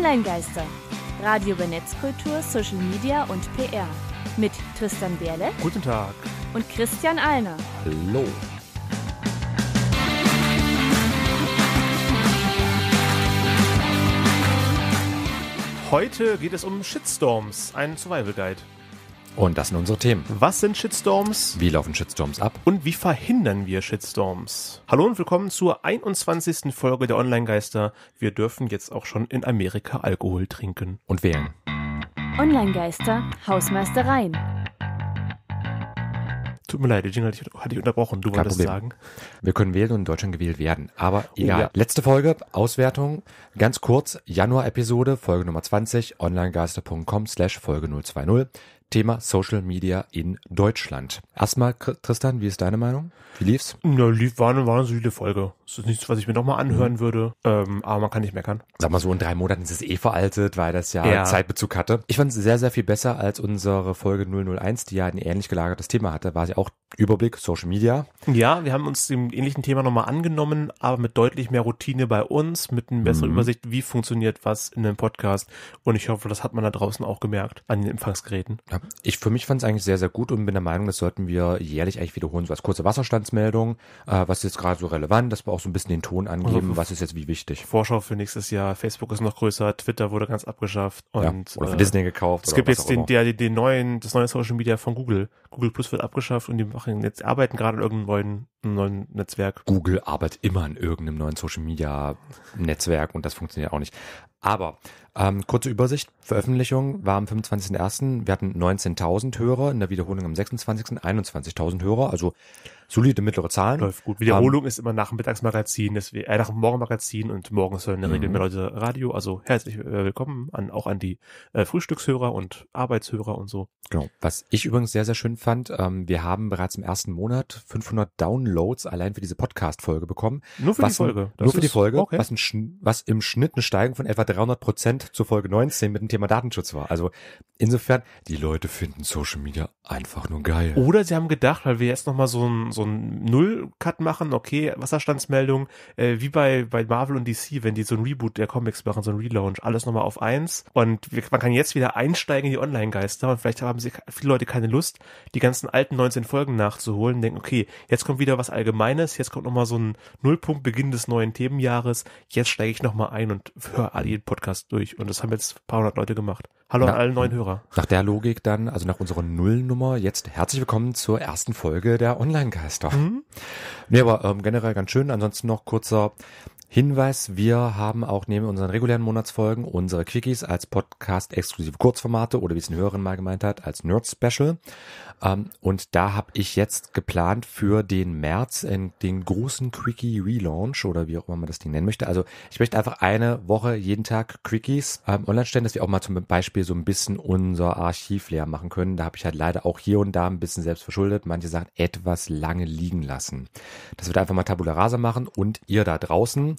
Online-Geister. Radio über Netzkultur, Social Media und PR. Mit Tristan Berle. Guten Tag. Und Christian Alner. Hallo. Heute geht es um Shitstorms, einen Survival Guide. Und das sind unsere Themen. Was sind Shitstorms? Wie laufen Shitstorms ab? Und wie verhindern wir Shitstorms? Hallo und willkommen zur 21. Folge der Online-Geister. Wir dürfen jetzt auch schon in Amerika Alkohol trinken. Und wählen. Online-Geister, Hausmeistereien. Tut mir leid, den Jingle hatte ich, unterbrochen. Du Kein wolltest Problem. sagen. Wir können wählen und in Deutschland gewählt werden. Aber oh egal. Ja. Letzte Folge, Auswertung. Ganz kurz, Januar-Episode, Folge Nummer 20, onlinegeister.com slash Folge 020. Thema Social Media in Deutschland. Erstmal, Tristan, wie ist deine Meinung? Wie lief's? Na, lief, war eine, war eine solide Folge. Das ist nichts, was ich mir nochmal anhören mhm. würde, ähm, aber man kann nicht meckern. Sag mal so, in drei Monaten ist es eh veraltet, weil das ja, ja. Zeitbezug hatte. Ich fand es sehr, sehr viel besser als unsere Folge 001, die ja ein ähnlich gelagertes Thema hatte. War sie auch Überblick, Social Media. Ja, wir haben uns dem ähnlichen Thema nochmal angenommen, aber mit deutlich mehr Routine bei uns, mit einer besseren mhm. Übersicht, wie funktioniert was in einem Podcast. Und ich hoffe, das hat man da draußen auch gemerkt an den Empfangsgeräten. Ja, ich für mich fand es eigentlich sehr, sehr gut und bin der Meinung, das sollten wir jährlich eigentlich wiederholen, so als kurze Wasserstandsmeldung, äh, was ist jetzt gerade so relevant, dass wir auch so ein bisschen den Ton angeben, also was ist jetzt wie wichtig. Vorschau für nächstes Jahr, Facebook ist noch größer, Twitter wurde ganz abgeschafft und ja, oder für äh, Disney gekauft. Es gibt jetzt den, der, den neuen, das neue Social Media von Google. Google Plus wird abgeschafft und die machen jetzt arbeiten gerade an irgendeinem neuen, neuen Netzwerk. Google arbeitet immer an irgendeinem neuen Social Media Netzwerk und das funktioniert auch nicht. Aber ähm, kurze Übersicht, Veröffentlichung war am 25.01. Wir hatten 19.000 Hörer, in der Wiederholung am 26. 21.000 Hörer, also solide mittlere Zahlen. Läuft gut. Wiederholung um, ähm, ist immer nach dem Mittagsmagazin, äh, nach dem Morgenmagazin und morgens hören in der Regel mhm. mehr Leute Radio. Also herzlich äh, willkommen an, auch an die äh, Frühstückshörer und Arbeitshörer und so. Genau. Was ich übrigens sehr, sehr schön fand, ähm, wir haben bereits im ersten Monat 500 Downloads allein für diese Podcast-Folge bekommen. Nur für was die Folge? Ein, nur für die Folge, okay. was, ein, was im Schnitt eine Steigung von etwa 300 Prozent zur Folge 19 mit dem Thema Datenschutz war. Also insofern, die Leute finden Social Media einfach nur geil. Oder sie haben gedacht, weil wir jetzt nochmal so ein, so so einen Null-Cut machen, okay, Wasserstandsmeldung, äh, wie bei, bei Marvel und DC, wenn die so ein Reboot der Comics machen, so ein Relaunch, alles nochmal auf eins. Und wir, man kann jetzt wieder einsteigen in die Online-Geister und vielleicht haben sie viele Leute keine Lust, die ganzen alten 19 Folgen nachzuholen, denken, okay, jetzt kommt wieder was Allgemeines, jetzt kommt nochmal so ein Nullpunkt Beginn des neuen Themenjahres, jetzt steige ich nochmal ein und höre jeden Podcast durch. Und das haben jetzt ein paar hundert Leute gemacht. Hallo Na, an allen hm. neuen Hörer. Nach der Logik dann, also nach unserer Nullnummer, jetzt herzlich willkommen zur ersten Folge der Online-Geister. Mhm. Nee, aber ähm, generell ganz schön. Ansonsten noch kurzer Hinweis, wir haben auch neben unseren regulären Monatsfolgen unsere Quickies als Podcast-exklusive Kurzformate oder wie es ein Hörerin mal gemeint hat, als Nerd-Special. Ähm, und da habe ich jetzt geplant für den März den großen Quickie-Relaunch oder wie auch immer man das Ding nennen möchte. Also ich möchte einfach eine Woche jeden Tag Quickies ähm, online stellen, dass wir auch mal zum Beispiel so ein bisschen unser Archiv leer machen können. Da habe ich halt leider auch hier und da ein bisschen selbst verschuldet, manche Sachen etwas lange liegen lassen. Das wird einfach mal Tabula Rasa machen und ihr da draußen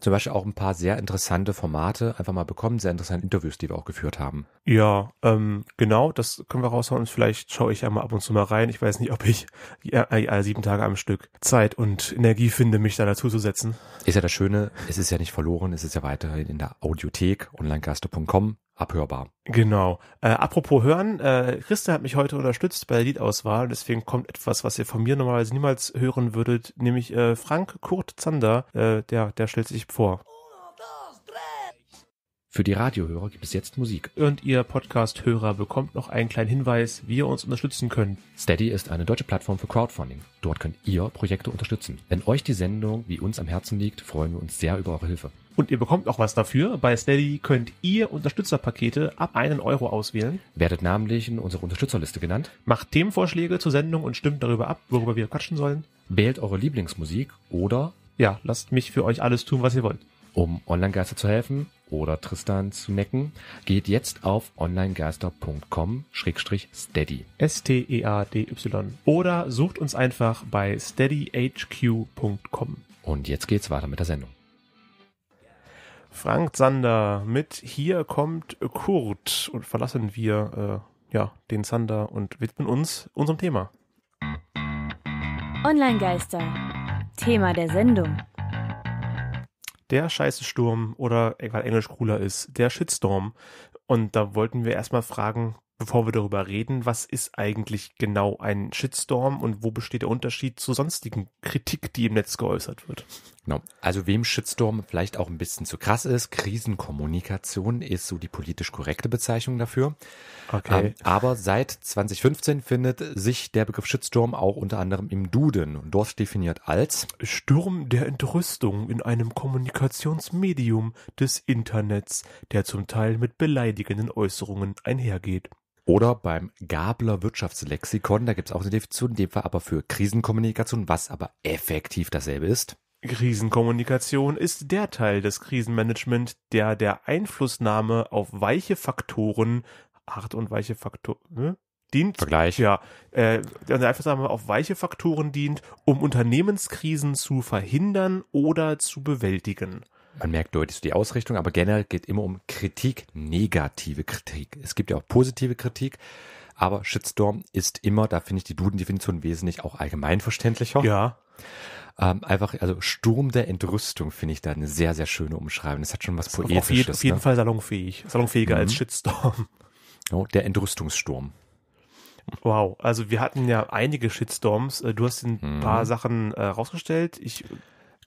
zum Beispiel auch ein paar sehr interessante Formate einfach mal bekommen, sehr interessante Interviews, die wir auch geführt haben. Ja, ähm, genau, das können wir raushauen. Vielleicht schaue ich einmal ab und zu mal rein. Ich weiß nicht, ob ich äh, sieben Tage am Stück Zeit und Energie finde, mich da dazu zu setzen. Ist ja das Schöne, es ist ja nicht verloren, es ist ja weiterhin in der Audiothek onlinegaste.com abhörbar. Genau. Äh, apropos Hören, äh, Christa hat mich heute unterstützt bei der Liedauswahl, deswegen kommt etwas, was ihr von mir normalerweise niemals hören würdet, nämlich äh, Frank Kurt Zander, äh, der, der stellt sich vor. Für die Radiohörer gibt es jetzt Musik. Und ihr Podcast-Hörer bekommt noch einen kleinen Hinweis, wie ihr uns unterstützen könnt. Steady ist eine deutsche Plattform für Crowdfunding. Dort könnt ihr Projekte unterstützen. Wenn euch die Sendung wie uns am Herzen liegt, freuen wir uns sehr über eure Hilfe. Und ihr bekommt auch was dafür. Bei Steady könnt ihr Unterstützerpakete ab einen Euro auswählen. Werdet namentlich in unsere Unterstützerliste genannt. Macht Themenvorschläge zur Sendung und stimmt darüber ab, worüber wir quatschen sollen. Wählt eure Lieblingsmusik oder ja, lasst mich für euch alles tun, was ihr wollt. Um Online-Geister zu helfen oder Tristan zu necken, geht jetzt auf onlinegeister.com-steady. S-T-E-A-D-Y. E oder sucht uns einfach bei steadyhq.com. Und jetzt geht's weiter mit der Sendung. Frank Sander mit Hier kommt Kurt und verlassen wir äh, ja, den Sander und widmen uns unserem Thema. Online-Geister Thema der Sendung. Der scheiße Sturm oder, egal Englisch cooler ist, der Shitstorm. Und da wollten wir erstmal fragen, bevor wir darüber reden, was ist eigentlich genau ein Shitstorm und wo besteht der Unterschied zu sonstigen Kritik, die im Netz geäußert wird? Genau. Also wem Shitstorm vielleicht auch ein bisschen zu krass ist, Krisenkommunikation ist so die politisch korrekte Bezeichnung dafür. Okay. Ähm, aber seit 2015 findet sich der Begriff Shitstorm auch unter anderem im Duden und dort definiert als Sturm der Entrüstung in einem Kommunikationsmedium des Internets, der zum Teil mit beleidigenden Äußerungen einhergeht. Oder beim Gabler Wirtschaftslexikon, da gibt es auch eine Definition, in dem Fall aber für Krisenkommunikation, was aber effektiv dasselbe ist. Krisenkommunikation ist der Teil des Krisenmanagement, der der Einflussnahme auf weiche Faktoren, Art und weiche Faktoren, ne? dient. Vergleich. Ja, äh, der Einflussnahme auf weiche Faktoren dient, um Unternehmenskrisen zu verhindern oder zu bewältigen. Man merkt deutlich so die Ausrichtung, aber generell geht immer um Kritik, negative Kritik. Es gibt ja auch positive Kritik. Aber Shitstorm ist immer, da finde ich die Duden-Definition wesentlich auch allgemeinverständlicher. Ja. Ähm, einfach, also Sturm der Entrüstung finde ich da eine sehr, sehr schöne Umschreibung. Das hat schon was das Poetisches. Auf, jeden, auf jeden ne? Fall salonfähig. Salonfähiger mhm. als Shitstorm. Oh, der Entrüstungssturm. Wow, also wir hatten ja einige Shitstorms. Äh, du hast ein mhm. paar Sachen äh, rausgestellt. Ich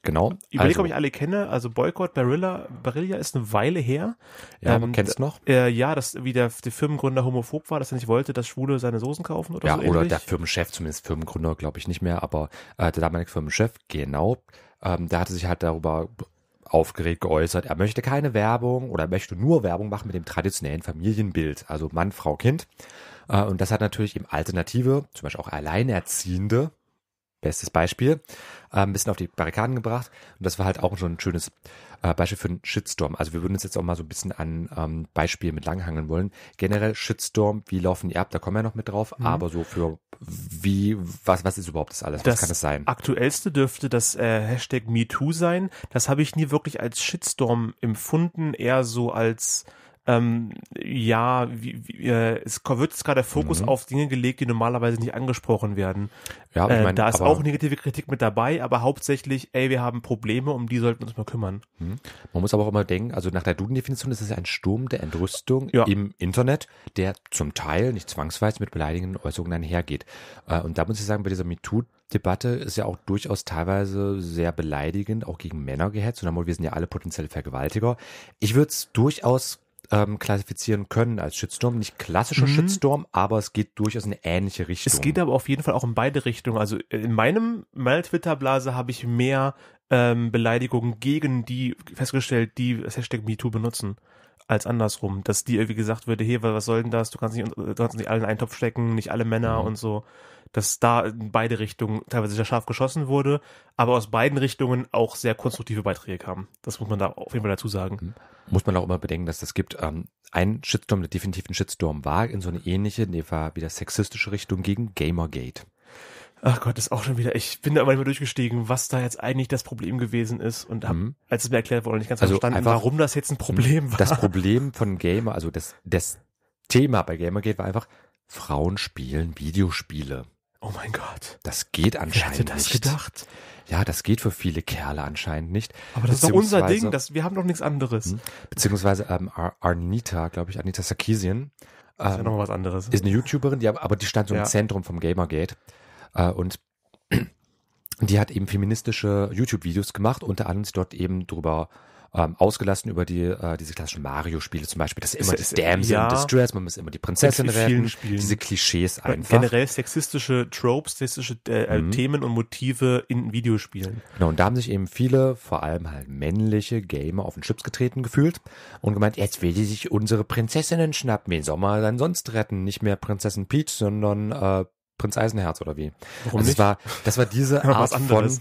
genau. Ich überlege, also. ob ich alle kenne. Also Boycott, Barilla, Barilla ist eine Weile her. Ja, ähm, kennst noch? Äh, ja, dass wie der, der Firmengründer homophob war, dass er nicht wollte, dass Schwule seine Soßen kaufen oder ja, so. Ja, oder ähnlich. der Firmenchef, zumindest Firmengründer, glaube ich nicht mehr, aber äh, der damalige Firmenchef, genau, ähm, der hatte sich halt darüber aufgeregt geäußert, er möchte keine Werbung oder möchte nur Werbung machen mit dem traditionellen Familienbild, also Mann, Frau, Kind. Äh, und das hat natürlich eben Alternative, zum Beispiel auch Alleinerziehende, bestes Beispiel, äh, ein bisschen auf die Barrikaden gebracht. Und das war halt auch schon ein schönes äh, Beispiel für einen Shitstorm. Also wir würden uns jetzt auch mal so ein bisschen an ähm, Beispielen mit langhangeln wollen. Generell Shitstorm, wie laufen die ab? Da kommen wir noch mit drauf. Mhm. Aber so für wie, was, was ist überhaupt das alles? Das was kann das sein? Aktuellste dürfte das äh, Hashtag MeToo sein. Das habe ich nie wirklich als Shitstorm empfunden, eher so als ähm, ja, wie, wie, äh, es wird jetzt gerade der Fokus mhm. auf Dinge gelegt, die normalerweise nicht angesprochen werden. Ja, ich äh, mein, da ist auch negative Kritik mit dabei, aber hauptsächlich, ey, wir haben Probleme, um die sollten wir uns mal kümmern. Mhm. Man muss aber auch immer denken, also nach der Duden-Definition ist es ein Sturm der Entrüstung ja. im Internet, der zum Teil nicht zwangsweise mit beleidigenden Äußerungen einhergeht. Äh, und da muss ich sagen, bei dieser MeToo Debatte ist ja auch durchaus teilweise sehr beleidigend, auch gegen Männer gehetzt. Und dann, wir sind ja alle potenzielle Vergewaltiger. Ich würde es durchaus ähm, klassifizieren können als Shitstorm. Nicht klassischer mhm. Shitstorm, aber es geht durchaus in eine ähnliche Richtung. Es geht aber auf jeden Fall auch in beide Richtungen. Also äh, in meinem, meiner Twitter-Blase habe ich mehr ähm, Beleidigungen gegen die festgestellt, die das Hashtag MeToo benutzen als andersrum, dass die irgendwie gesagt würde, hey, was soll denn das? Du kannst nicht, du kannst nicht alle in einen Topf stecken, nicht alle Männer mhm. und so dass da in beide Richtungen teilweise sehr scharf geschossen wurde, aber aus beiden Richtungen auch sehr konstruktive Beiträge kamen. Das muss man da auf jeden Fall dazu sagen. Muss man auch immer bedenken, dass es das gibt ähm, einen Shitstorm, der definitiv ein Shitstorm war, in so eine ähnliche, der war wieder sexistische Richtung gegen Gamergate. Ach Gott, ist auch schon wieder. Ich bin da aber immer durchgestiegen, was da jetzt eigentlich das Problem gewesen ist und hab, mhm. als es mir erklärt wurde, nicht ganz also verstanden, einfach, warum das jetzt ein Problem war. Das Problem von Gamer, also das, das Thema bei Gamergate war einfach, Frauen spielen Videospiele. Oh mein Gott. Das geht anscheinend Wer hätte das nicht. gedacht? Ja, das geht für viele Kerle anscheinend nicht. Aber das ist doch unser Ding, das, wir haben doch nichts anderes. Hm? Beziehungsweise ähm, Ar Arnita, glaube ich, Anita Sarkisian. Ähm, ist ja ähm, noch was anderes. Ist eine YouTuberin, die, aber die stand so im ja. Zentrum vom Gamergate. Äh, und die hat eben feministische YouTube-Videos gemacht, unter anderem dort eben drüber ähm, ausgelassen über die äh, diese klassischen Mario-Spiele zum Beispiel, dass immer das Damsel ja, in Distress, man muss immer die Prinzessin retten, Spielen. diese Klischees einfach. Generell sexistische Tropes, sexistische äh, äh, mhm. Themen und Motive in Videospielen. Genau, und da haben sich eben viele, vor allem halt männliche Gamer auf den Chips getreten gefühlt und gemeint, jetzt will die sich unsere Prinzessinnen schnappen, wen soll man dann sonst retten? Nicht mehr Prinzessin Peach, sondern äh, Prinz Eisenherz oder wie? Warum also nicht? Das war, das war diese Art von, das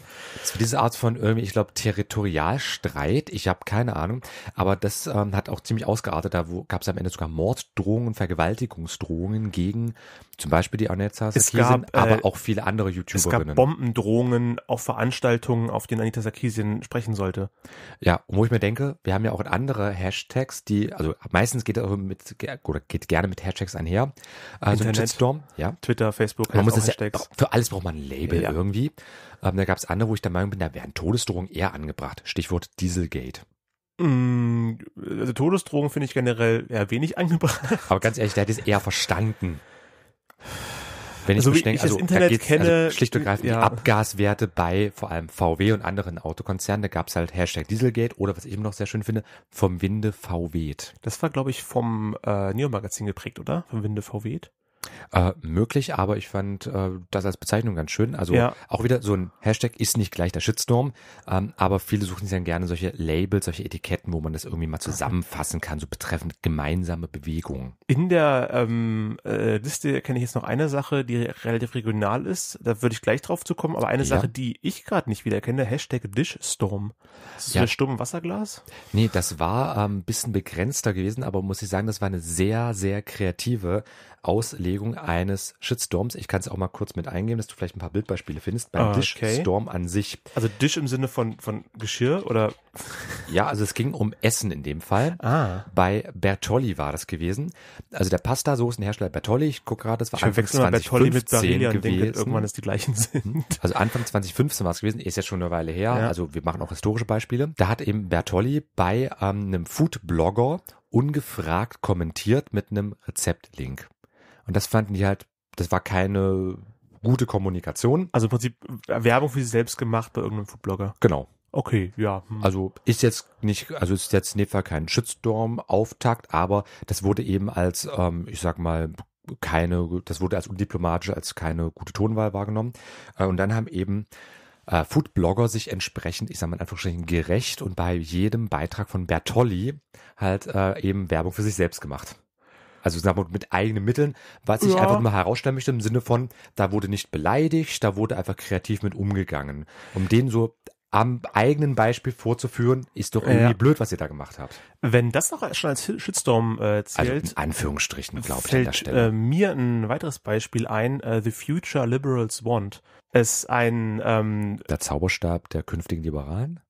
war diese Art von irgendwie, ich glaube, Territorialstreit. Ich habe keine Ahnung, aber das ähm, hat auch ziemlich ausgeartet. Da gab es am Ende sogar Morddrohungen Vergewaltigungsdrohungen gegen zum Beispiel die Anetza Sarkisian, gab, äh, aber äh, auch viele andere YouTuberinnen. Es gab Bombendrohungen auf Veranstaltungen, auf denen Anita Sarkisian sprechen sollte. Ja, wo ich mir denke, wir haben ja auch andere Hashtags, die, also meistens geht, mit, oder geht gerne mit Hashtags einher. Also Internet, Shitstorm, ja. Twitter, Facebook. So man muss es ja, für alles braucht man ein Label ja. irgendwie. Ähm, da gab es andere, wo ich der Meinung bin, da wären Todesdrohungen eher angebracht. Stichwort Dieselgate. Mm, also Todesdrohungen finde ich generell eher wenig angebracht. Aber ganz ehrlich, der hätte es eher verstanden. Wenn also ich, beschränke, ich also, also Internet also kenne, also schlicht und greifend ja. die Abgaswerte bei vor allem VW und anderen Autokonzernen, da gab es halt Hashtag Dieselgate oder was ich immer noch sehr schön finde, vom Winde VW. Das war, glaube ich, vom äh, Neo-Magazin geprägt, oder? Vom Winde VW. Äh, möglich, aber ich fand äh, das als Bezeichnung ganz schön. Also ja. auch wieder so ein Hashtag ist nicht gleich der Shitstorm, ähm, aber viele suchen sich dann gerne solche Labels, solche Etiketten, wo man das irgendwie mal zusammenfassen kann, so betreffend gemeinsame Bewegungen. In der ähm, äh, Liste kenne ich jetzt noch eine Sache, die relativ regional ist. Da würde ich gleich drauf zu kommen, aber eine ja. Sache, die ich gerade nicht wiedererkenne, Hashtag Dishstorm. Ist das ja. so Sturm Wasserglas? Nee, das war ähm, bisschen begrenzter gewesen, aber muss ich sagen, das war eine sehr, sehr kreative Auslegung eines Shitstorms. Ich kann es auch mal kurz mit eingeben, dass du vielleicht ein paar Bildbeispiele findest. Beim ah, okay. Dishstorm an sich. Also Dish im Sinne von, von Geschirr oder? Ja, also es ging um Essen in dem Fall. Ah. Bei Bertolli war das gewesen. Also der Pasta-Soßenhersteller Bertolli, ich gucke gerade, das war ich Anfang 2015 gewesen. Denke, irgendwann ist die gleichen sind. Mhm. Also Anfang 2015 war es gewesen, ist ja schon eine Weile her. Ja. Also wir machen auch historische Beispiele. Da hat eben Bertolli bei ähm, einem Food-Blogger ungefragt kommentiert mit einem Rezeptlink. Und das fanden die halt, das war keine gute Kommunikation. Also im Prinzip äh, Werbung für sie selbst gemacht bei irgendeinem Foodblogger. Genau. Okay, ja. Hm. Also ist jetzt nicht, also ist jetzt in dem Fall kein Shitstorm-Auftakt, aber das wurde eben als, ähm, ich sag mal, keine, das wurde als undiplomatisch, als keine gute Tonwahl wahrgenommen. Äh, und dann haben eben äh, Foodblogger sich entsprechend, ich sag mal in Anführungsstrichen, gerecht und bei jedem Beitrag von Bertolli halt äh, eben Werbung für sich selbst gemacht. Also sagen mit eigenen Mitteln, was ich ja. einfach mal herausstellen möchte im Sinne von, da wurde nicht beleidigt, da wurde einfach kreativ mit umgegangen. Um den so am eigenen Beispiel vorzuführen, ist doch irgendwie ja. blöd, was ihr da gemacht habt. Wenn das noch schon als Shitstorm äh, zählt, also in Anführungsstrichen, glaube ich, an der Stelle. Äh, mir ein weiteres Beispiel ein, äh, The Future Liberals Want. Ist ein ähm, Der Zauberstab der künftigen Liberalen?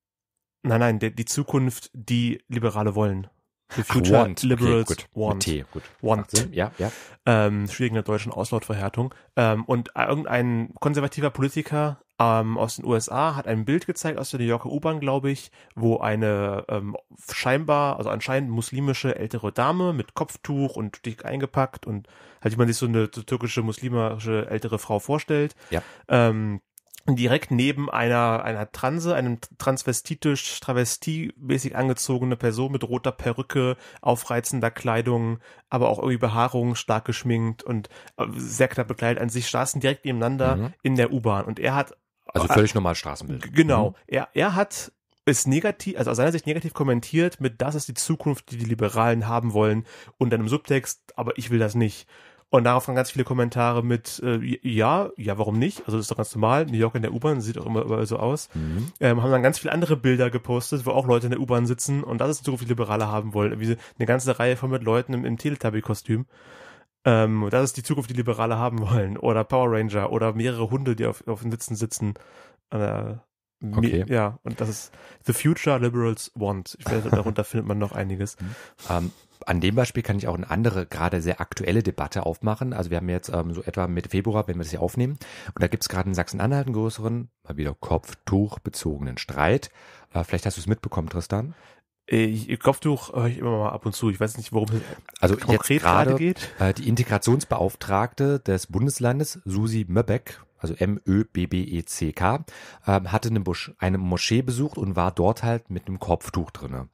Nein, nein, der, die Zukunft, die Liberale wollen. The Future want. Liberals okay, gut. Want. T, gut. Want. Ja, ja. Ähm, schwierig in der deutschen Auslautverhärtung. Ähm, und äh, irgendein konservativer Politiker ähm, aus den USA hat ein Bild gezeigt aus der New Yorker U-Bahn, glaube ich, wo eine ähm, scheinbar, also anscheinend muslimische ältere Dame mit Kopftuch und dick eingepackt und halt, wie man sich so eine so türkische muslimische ältere Frau vorstellt, ja. ähm, direkt neben einer, einer Transe, einem transvestitisch, travestiemäßig angezogene Person mit roter Perücke, aufreizender Kleidung, aber auch irgendwie Behaarung, stark geschminkt und äh, sehr knapp bekleidet an sich, saßen direkt nebeneinander mhm. in der U-Bahn. Und er hat. Also äh, völlig äh, normal Straßenbild. Genau. Mhm. Er, er hat ist negativ, also aus seiner Sicht negativ kommentiert mit, das ist die Zukunft, die die Liberalen haben wollen und dann im Subtext, aber ich will das nicht. Und darauf waren ganz viele Kommentare mit, äh, ja, ja, warum nicht? Also das ist doch ganz normal. New York in der U-Bahn sieht auch immer überall so aus. Mhm. Ähm, haben dann ganz viele andere Bilder gepostet, wo auch Leute in der U-Bahn sitzen. Und das ist so, wie Liberale haben wollen. Wie eine ganze Reihe von mit Leuten im, im Teletubby-Kostüm. Ähm, das ist die Zukunft, die Liberale haben wollen. Oder Power Ranger oder mehrere Hunde, die auf, auf den Sitzen sitzen. Äh, Okay. Ja, und das ist The Future Liberals Want. Ich weiß, darunter findet man noch einiges. Mhm. Ähm, an dem Beispiel kann ich auch eine andere, gerade sehr aktuelle Debatte aufmachen. Also wir haben jetzt ähm, so etwa Mitte Februar, wenn wir das hier aufnehmen, und da gibt es gerade in Sachsen-Anhalt einen größeren, mal wieder Kopftuch-bezogenen Streit. Äh, vielleicht hast du es mitbekommen, Tristan. Äh, ich, Kopftuch höre äh, ich immer mal ab und zu. Ich weiß nicht, worum es also konkret gerade geht. Äh, die Integrationsbeauftragte des Bundeslandes, Susi Möbeck, also M-Ö-B-B-E-C-K, äh, hatte eine, Mosch eine Moschee besucht und war dort halt mit einem Kopftuch drinne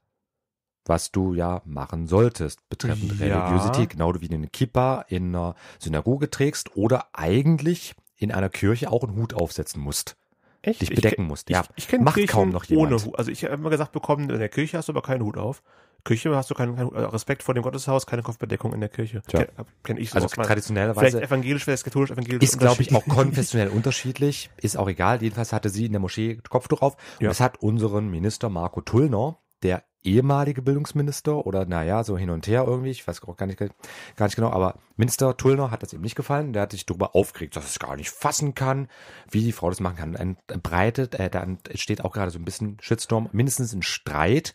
was du ja machen solltest, betreffend ja. Religiosität, genau wie du eine Kippa in einer Synagoge trägst oder eigentlich in einer Kirche auch einen Hut aufsetzen musst. Echt? Dich bedecken ich, musst. ja, ich, ich macht Kirchen kaum noch jemand. Ohne Hut. Also ich habe immer gesagt bekommen, in der Kirche hast du aber keinen Hut auf. Kirche hast du keinen, keinen äh, Respekt vor dem Gotteshaus, keine Kopfbedeckung in der Kirche. Ja. Kenne ich so Also traditionellerweise. Vielleicht evangelisch, vielleicht katholisch, evangelisch. Ist, glaube ich, auch konfessionell unterschiedlich. Ist auch egal. Jedenfalls hatte sie in der Moschee Kopftuch auf. Ja. Und das hat unseren Minister Marco Tullner der ehemalige Bildungsminister oder naja, so hin und her irgendwie, ich weiß auch gar nicht, gar nicht genau, aber Minister Tullner hat das eben nicht gefallen, der hat sich darüber aufgeregt, dass es gar nicht fassen kann, wie die Frau das machen kann. Ein breitet, äh, da entsteht auch gerade so ein bisschen Shitstorm, mindestens ein Streit,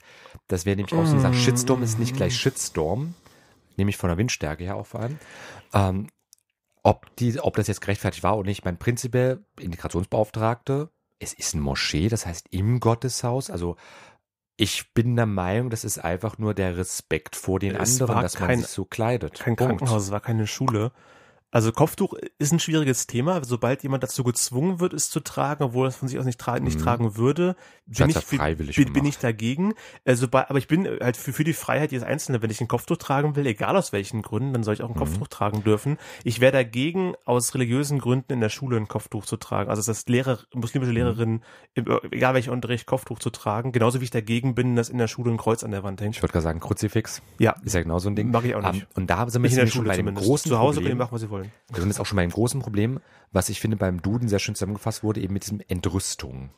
das wäre nämlich auch so gesagt, Shitstorm ist nicht gleich Shitstorm, nämlich von der Windstärke her auch vor allem. Ähm, ob, die, ob das jetzt gerechtfertigt war oder nicht, mein prinzipiell Integrationsbeauftragte, es ist ein Moschee, das heißt im Gotteshaus, also ich bin der Meinung, das ist einfach nur der Respekt vor den es anderen, dass man sich so kleidet. Kein Punkt. Krankenhaus, es war keine Schule. Also Kopftuch ist ein schwieriges Thema. Sobald jemand dazu gezwungen wird, es zu tragen, obwohl er es von sich aus nicht, tra nicht mhm. tragen würde, bin ich, freiwillig bin, bin ich dagegen. Also, aber ich bin äh, halt für, für die Freiheit jedes Einzelnen. Wenn ich ein Kopftuch tragen will, egal aus welchen Gründen, dann soll ich auch ein mhm. Kopftuch tragen dürfen. Ich wäre dagegen, aus religiösen Gründen in der Schule ein Kopftuch zu tragen. Also dass Lehrer, muslimische mhm. Lehrerinnen, mhm. egal welcher Unterricht, Kopftuch zu tragen. Genauso wie ich dagegen bin, dass in der Schule ein Kreuz an der Wand hängt. Ich würde gerade sagen, Kruzifix. Ja. Ist ja genau so ein Ding. Mach ich auch nicht. Um, ähm, und da sind wir nicht in der Schule bei zumindest. großen Zu Hause Problem. machen, was sie wollen sagen. Da sind wir auch schon beim großen Problem, was ich finde beim Duden sehr schön zusammengefasst wurde, eben mit diesem Entrüstung,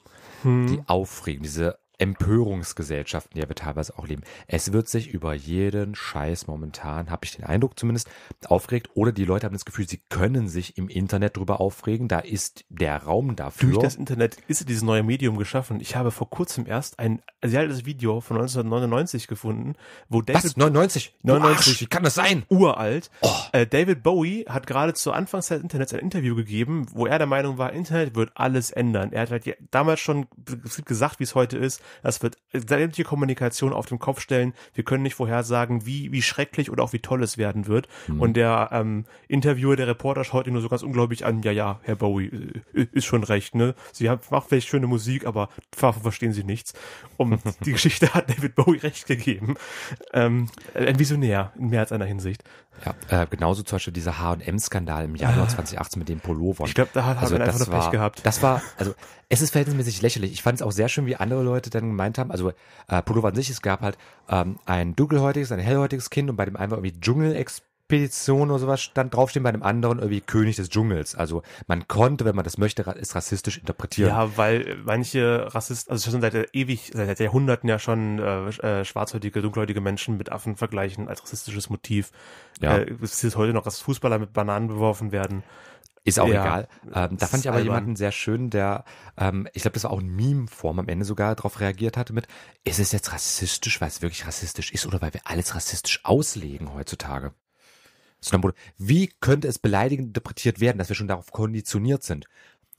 hm. die Aufregung, diese Empörungsgesellschaften, die wir teilweise auch leben. Es wird sich über jeden Scheiß momentan, habe ich den Eindruck zumindest, aufgeregt. Oder die Leute haben das Gefühl, sie können sich im Internet drüber aufregen. Da ist der Raum dafür. Durch das Internet ist dieses neue Medium geschaffen. Ich habe vor kurzem erst ein sehr altes Video von 1999 gefunden, wo David... Was? 99? 99. wie kann das sein? Uralt. Oh. Äh, David Bowie hat gerade zur Anfangszeit des Internets ein Interview gegeben, wo er der Meinung war, Internet wird alles ändern. Er hat halt damals schon gesagt, wie es heute ist das wird sämtliche Kommunikation auf den Kopf stellen. Wir können nicht vorhersagen, wie, wie schrecklich oder auch wie toll es werden wird. Mhm. Und der ähm, Interviewer, der Reporter schaut ihn nur so ganz unglaublich an. Ja, ja, Herr Bowie, äh, äh, ist schon recht, ne? Sie haben, macht vielleicht schöne Musik, aber davon verstehen Sie nichts. Und die Geschichte hat David Bowie recht gegeben. Ähm, ein Visionär in mehr als einer Hinsicht. Ja, äh, genauso zum Beispiel dieser H&M-Skandal im Januar 2018 ah. mit den Pullovern. Ich glaube, da hat also, man einfach nur war, Pech gehabt. Das war, also es ist verhältnismäßig lächerlich. Ich fand es auch sehr schön, wie andere Leute dann gemeint haben, also äh, Pullover an sich, es gab halt ähm, ein dunkelhäutiges, ein hellhäutiges Kind und bei dem einen war irgendwie Dschungel-Ex Petition oder sowas stand draufstehen, bei einem anderen irgendwie König des Dschungels. Also man konnte, wenn man das möchte, es rassistisch interpretieren. Ja, weil manche Rassisten, also schon seit ewig, seit Jahrhunderten ja schon äh, äh, schwarzhäutige, dunkelhäutige Menschen mit Affen vergleichen als rassistisches Motiv. Ja. Äh, es ist heute noch, dass Fußballer mit Bananen beworfen werden. Ist auch ja, egal. Ähm, da fand ich aber albern. jemanden sehr schön, der, ähm, ich glaube, das war auch ein Meme-Form am Ende sogar darauf reagiert hatte mit, ist es jetzt rassistisch, weil es wirklich rassistisch ist oder weil wir alles rassistisch auslegen heutzutage? sondern wie könnte es beleidigend interpretiert werden, dass wir schon darauf konditioniert sind?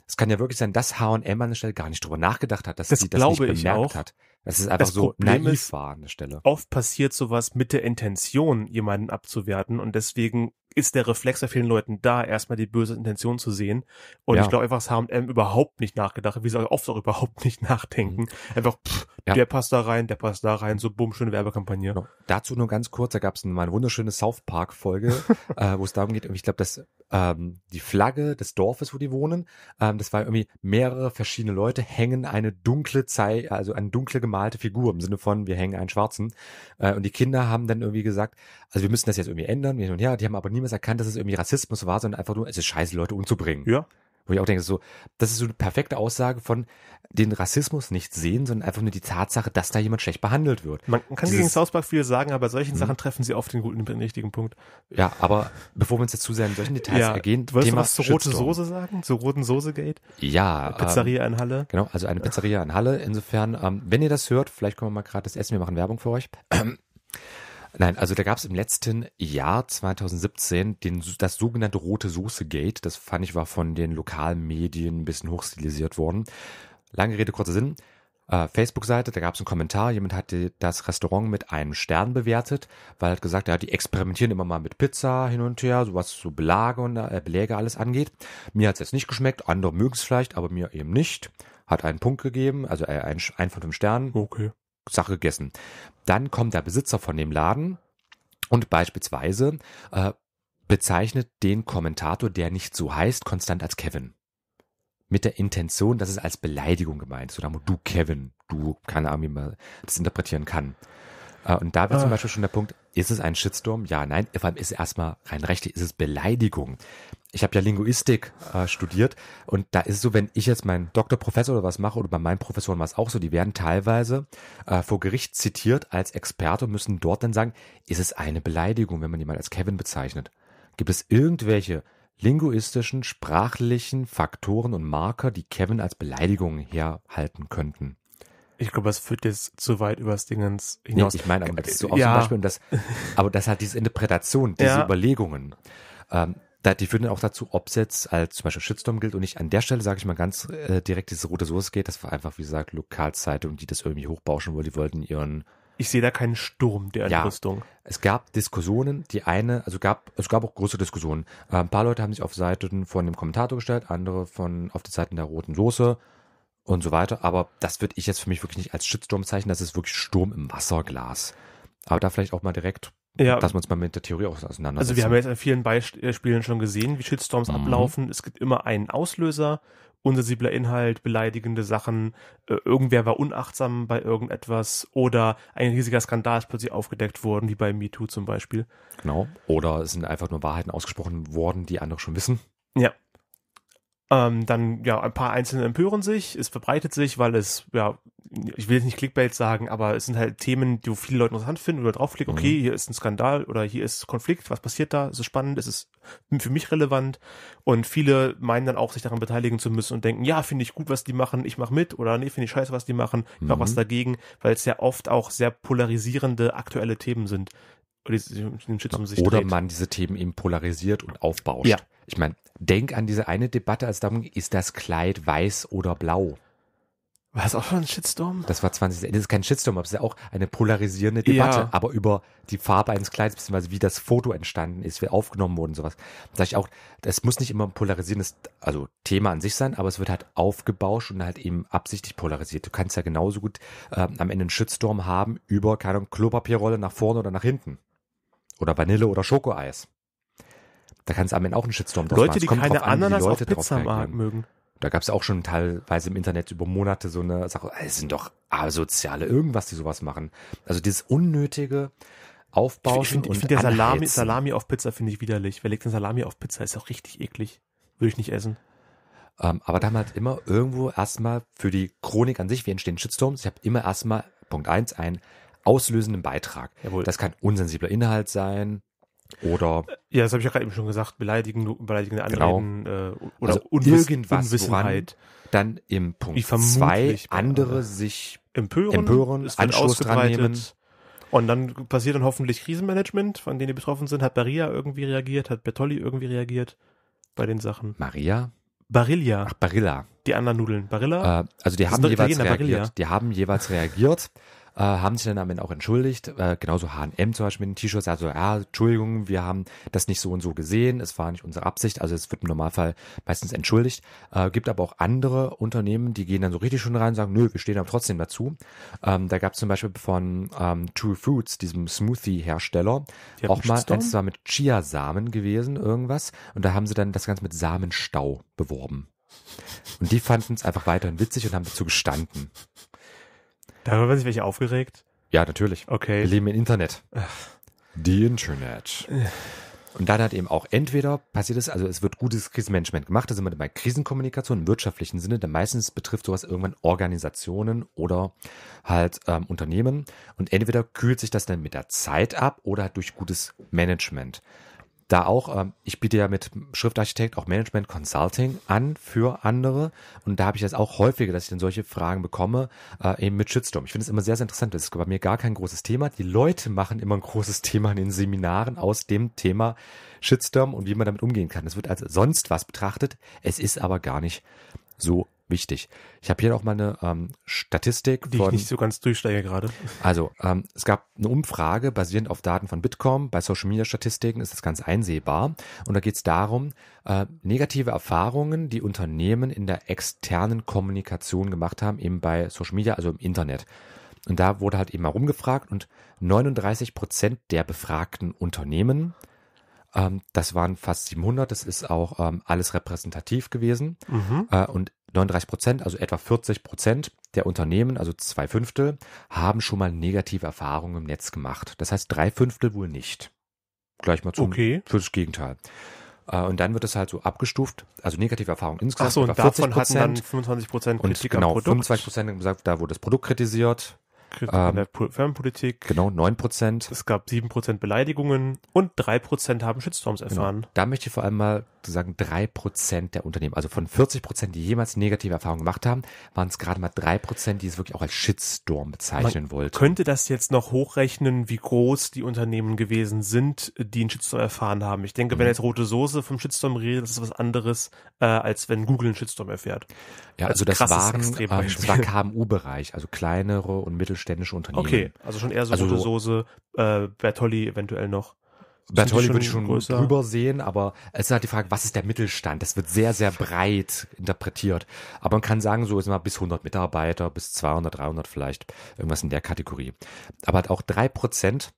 Es kann ja wirklich sein, dass H&M an der Stelle gar nicht drüber nachgedacht hat, dass das sie das nicht bemerkt hat. Das ist einfach das so Problem naiv ist, war an der Stelle. Oft passiert sowas mit der Intention, jemanden abzuwerten und deswegen ist der Reflex bei vielen Leuten da, erstmal die böse Intention zu sehen. Und ja. ich glaube einfach, das H&M überhaupt nicht nachgedacht, wie sie oft auch überhaupt nicht nachdenken. Mhm. Einfach, pff, ja. der passt da rein, der passt da rein, so bumm, schöne Werbekampagne. Genau. Dazu nur ganz kurz, da gab es mal eine wunderschöne South Park Folge, äh, wo es darum geht, ich glaube, dass ähm, die Flagge des Dorfes, wo die wohnen, ähm, das war irgendwie mehrere verschiedene Leute hängen eine dunkle Zei also eine dunkle gemalte Figur im Sinne von, wir hängen einen Schwarzen. Äh, und die Kinder haben dann irgendwie gesagt, also wir müssen das jetzt irgendwie ändern. Und ja, die haben aber niemand Gefängnis erkannt, dass es irgendwie Rassismus war, sondern einfach nur, es ist scheiße, Leute umzubringen. Ja. Wo ich auch denke, so, das ist so eine perfekte Aussage von den Rassismus nicht sehen, sondern einfach nur die Tatsache, dass da jemand schlecht behandelt wird. Man kann Dieses, gegen South Park viel sagen, aber solchen hm. Sachen treffen sie oft den guten, den richtigen Punkt. Ja, aber bevor wir uns jetzt zu sehr in solchen Details ja, ergehen, wolltest Thema was zur roten Soße sagen? Zur roten Soße Gate? Ja. Eine ähm, Pizzeria ähm, in Halle? Genau, also eine Pizzeria in Halle. Insofern, ähm, wenn ihr das hört, vielleicht können wir mal gerade das Essen, wir machen Werbung für euch. Nein, also da gab es im letzten Jahr 2017 den, das sogenannte Rote Soße Gate. Das fand ich war von den lokalen Medien ein bisschen hochstilisiert worden. Lange Rede, kurzer Sinn. Äh, Facebook-Seite, da gab es einen Kommentar, jemand hat das Restaurant mit einem Stern bewertet, weil er hat gesagt, ja, die experimentieren immer mal mit Pizza hin und her, so was so Belage und äh, Beläge alles angeht. Mir hat's jetzt nicht geschmeckt, andere mögen es vielleicht, aber mir eben nicht. Hat einen Punkt gegeben, also äh, ein, ein von fünf Sternen. Okay. Sache gegessen. Dann kommt der Besitzer von dem Laden und beispielsweise äh, bezeichnet den Kommentator, der nicht so heißt, konstant als Kevin. Mit der Intention, dass es als Beleidigung gemeint ist. Oder du Kevin, du, keine Ahnung, wie man das interpretieren kann. Äh, und da wird zum ah. Beispiel schon der Punkt, ist es ein Shitstorm? Ja, nein. Vor allem ist es erstmal rein rechtlich, ist es Beleidigung ich habe ja Linguistik äh, studiert und da ist so, wenn ich jetzt meinen Doktor, Professor oder was mache oder bei meinen Professoren war es auch so, die werden teilweise äh, vor Gericht zitiert als Experte und müssen dort dann sagen, ist es eine Beleidigung, wenn man jemanden als Kevin bezeichnet? Gibt es irgendwelche linguistischen, sprachlichen Faktoren und Marker, die Kevin als Beleidigung herhalten könnten? Ich glaube, das führt jetzt zu weit übers Dingens hinaus. Nee, ich meine, aber das ist so auch ja. zum Beispiel, und das, aber das hat diese Interpretation, diese ja. Überlegungen. Ähm, da, die führen auch dazu, ob es jetzt als zum Beispiel Shitstorm gilt und nicht an der Stelle, sage ich mal ganz äh, direkt, diese rote Soße geht, das war einfach, wie gesagt, Lokalzeitung, die das irgendwie hochbauschen wollte, die wollten ihren ich sehe da keinen Sturm der Entrüstung. Ja, es gab Diskussionen, die eine, also gab, es gab auch große Diskussionen. Äh, ein paar Leute haben sich auf Seiten von dem Kommentator gestellt, andere von auf die Seiten der roten Soße und so weiter. Aber das würde ich jetzt für mich wirklich nicht als Shitstorm zeichnen, das ist wirklich Sturm im Wasserglas. Aber da vielleicht auch mal direkt ja. Dass man es mal mit der Theorie auch auseinandersetzt. Also wir haben jetzt an vielen Beispielen äh, schon gesehen, wie Shitstorms mhm. ablaufen. Es gibt immer einen Auslöser, unsensibler Inhalt, beleidigende Sachen, äh, irgendwer war unachtsam bei irgendetwas oder ein riesiger Skandal ist plötzlich aufgedeckt worden, wie bei MeToo zum Beispiel. Genau. Oder es sind einfach nur Wahrheiten ausgesprochen worden, die andere schon wissen. Ja. Ähm, dann, ja, ein paar Einzelne empören sich, es verbreitet sich, weil es, ja, ich will jetzt nicht Clickbait sagen, aber es sind halt Themen, die viele Leute interessant finden oder draufklicken, okay, mhm. hier ist ein Skandal oder hier ist Konflikt, was passiert da, ist es spannend, ist es für mich relevant und viele meinen dann auch, sich daran beteiligen zu müssen und denken, ja, finde ich gut, was die machen, ich mach mit oder nee, finde ich scheiße, was die machen, ich mhm. mache was dagegen, weil es ja oft auch sehr polarisierende aktuelle Themen sind, den Shitstorm sich Oder dreht. man diese Themen eben polarisiert und aufbauscht. Ja. Ich meine, denk an diese eine Debatte, als darum ist das Kleid weiß oder blau? War das auch schon ein Shitstorm? Das war 20, das ist kein Shitstorm, aber es ist ja auch eine polarisierende Debatte, ja. aber über die Farbe eines Kleids, beziehungsweise wie das Foto entstanden ist, wie aufgenommen wurde und sowas. Sag ich auch, das muss nicht immer ein polarisierendes, also Thema an sich sein, aber es wird halt aufgebauscht und halt eben absichtlich polarisiert. Du kannst ja genauso gut äh, am Ende einen Shitstorm haben über, keine Ahnung, Klopapierrolle nach vorne oder nach hinten. Oder Vanille oder Schokoeis. Da kann es am Ende auch einen Shitstorm drauf Leute, machen. die kommt keine an, Ananas die Leute auf Pizza mögen. Da gab es auch schon teilweise im Internet über Monate so eine Sache, es sind doch asoziale irgendwas, die sowas machen. Also dieses unnötige Aufbauschen ich, find, ich find, Ich finde der Salami, Salami auf Pizza finde ich widerlich. Wer legt denn Salami auf Pizza? Ist auch richtig eklig. Würde ich nicht essen. Um, ähm, aber da haben halt immer irgendwo erstmal für die Chronik an sich, wie entstehen Shitstorms, ich habe immer erstmal Punkt eins ein auslösenden Beitrag. Jawohl. Das kann unsensibler Inhalt sein, oder ja, das habe ich ja gerade eben schon gesagt, beleidigende, beleidigende genau. Anreden genau. äh, oder also Unwiss irgendwas, Unwissenheit. dann im Punkt zwei andere sich empören, empören es Anstoß dran nehmen. Und dann passiert dann hoffentlich Krisenmanagement, von denen die betroffen sind. Hat Maria irgendwie reagiert? Hat Bertolli irgendwie reagiert bei den Sachen? Maria? Barilla. Ach, Barilla. Die anderen Nudeln. Barilla? Äh, also die das haben jeweils reagiert. Die haben jeweils reagiert äh, haben sich dann am Ende auch entschuldigt. Äh, genauso H&M zum Beispiel mit den T-Shirts. Also ja, Entschuldigung, wir haben das nicht so und so gesehen. Es war nicht unsere Absicht. Also es wird im Normalfall meistens entschuldigt. Äh, gibt aber auch andere Unternehmen, die gehen dann so richtig schon rein und sagen, nö, wir stehen aber trotzdem dazu. Ähm, da gab es zum Beispiel von ähm, True Foods, diesem Smoothie-Hersteller, auch mal, es war mit Chia-Samen gewesen, irgendwas. Und da haben sie dann das Ganze mit Samenstau beworben. Und die fanden es einfach weiterhin witzig und haben dazu gestanden. Darüber sind welche aufgeregt? Ja, natürlich. Okay. Wir leben im Internet. Die Internet. Und dann hat eben auch entweder passiert es, also es wird gutes Krisenmanagement gemacht, da sind wir bei Krisenkommunikation im wirtschaftlichen Sinne, denn meistens betrifft sowas irgendwann Organisationen oder halt ähm, Unternehmen. Und entweder kühlt sich das dann mit der Zeit ab oder halt durch gutes Management da auch, ähm, ich biete ja mit Schriftarchitekt auch Management Consulting an für andere. Und da habe ich das auch häufiger, dass ich dann solche Fragen bekomme, äh, eben mit Shitstorm. Ich finde es immer sehr, sehr interessant. Das ist bei mir gar kein großes Thema. Die Leute machen immer ein großes Thema in den Seminaren aus dem Thema Shitstorm und wie man damit umgehen kann. Es wird als sonst was betrachtet. Es ist aber gar nicht so wichtig. Ich habe hier auch mal eine ähm, Statistik. Die von, ich nicht so ganz durchsteige gerade. Also, ähm, es gab eine Umfrage basierend auf Daten von Bitkom. Bei Social Media Statistiken ist das ganz einsehbar. Und da geht es darum, äh, negative Erfahrungen, die Unternehmen in der externen Kommunikation gemacht haben, eben bei Social Media, also im Internet. Und da wurde halt eben mal rumgefragt und 39 Prozent der befragten Unternehmen ähm, das waren fast 700. Das ist auch ähm, alles repräsentativ gewesen. Mhm. Äh, und 39 Prozent, also etwa 40 Prozent der Unternehmen, also zwei Fünftel, haben schon mal negative Erfahrungen im Netz gemacht. Das heißt, drei Fünftel wohl nicht. Gleich mal zum, okay. für das Gegenteil. Äh, und dann wird es halt so abgestuft, also negative Erfahrungen insgesamt. Achso, und davon 40%, hatten dann 25 Prozent Kritik und genau, am Produkt. 25 Prozent da wurde das Produkt kritisiert, Kritik ähm, der Firmenpolitik. Genau, neun Prozent. Es gab sieben Prozent Beleidigungen und drei Prozent haben Shitstorms genau. erfahren. Genau. Da möchte ich vor allem mal sagen, drei Prozent der Unternehmen, also von 40 Prozent, die jemals negative Erfahrungen gemacht haben, waren es gerade mal drei Prozent, die es wirklich auch als Shitstorm bezeichnen Man wollten. Könnte das jetzt noch hochrechnen, wie groß die Unternehmen gewesen sind, die einen Shitstorm erfahren haben? Ich denke, mhm. wenn jetzt Rote Soße vom Shitstorm redet, das ist was anderes, äh, als wenn Google einen Shitstorm erfährt. Ja, also, also das waren ähm, das war KMU-Bereich, also kleinere und mittelständische Unternehmen. Okay, also schon eher so also, Soße, äh, Bertolli eventuell noch. Bertolli würde ich schon größer. drüber sehen, aber es ist halt die Frage, was ist der Mittelstand? Das wird sehr, sehr breit interpretiert. Aber man kann sagen, so ist mal bis 100 Mitarbeiter, bis 200, 300 vielleicht, irgendwas in der Kategorie. Aber halt auch drei Prozent